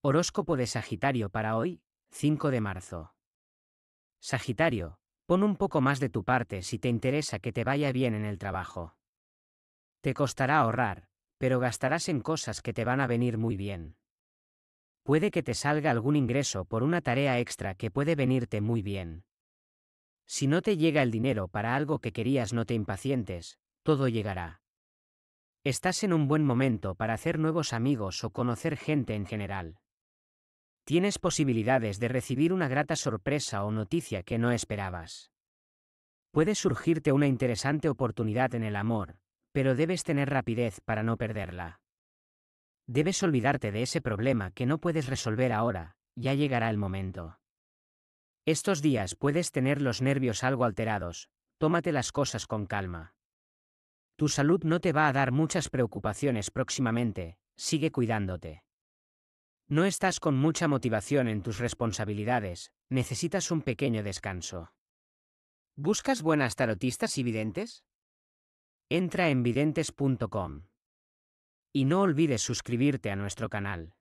Horóscopo de Sagitario para hoy, 5 de marzo. Sagitario, pon un poco más de tu parte si te interesa que te vaya bien en el trabajo. Te costará ahorrar, pero gastarás en cosas que te van a venir muy bien. Puede que te salga algún ingreso por una tarea extra que puede venirte muy bien. Si no te llega el dinero para algo que querías no te impacientes, todo llegará. Estás en un buen momento para hacer nuevos amigos o conocer gente en general tienes posibilidades de recibir una grata sorpresa o noticia que no esperabas. Puede surgirte una interesante oportunidad en el amor, pero debes tener rapidez para no perderla. Debes olvidarte de ese problema que no puedes resolver ahora, ya llegará el momento. Estos días puedes tener los nervios algo alterados, tómate las cosas con calma. Tu salud no te va a dar muchas preocupaciones próximamente, sigue cuidándote. No estás con mucha motivación en tus responsabilidades, necesitas un pequeño descanso. ¿Buscas buenas tarotistas y videntes? Entra en videntes.com. Y no olvides suscribirte a nuestro canal.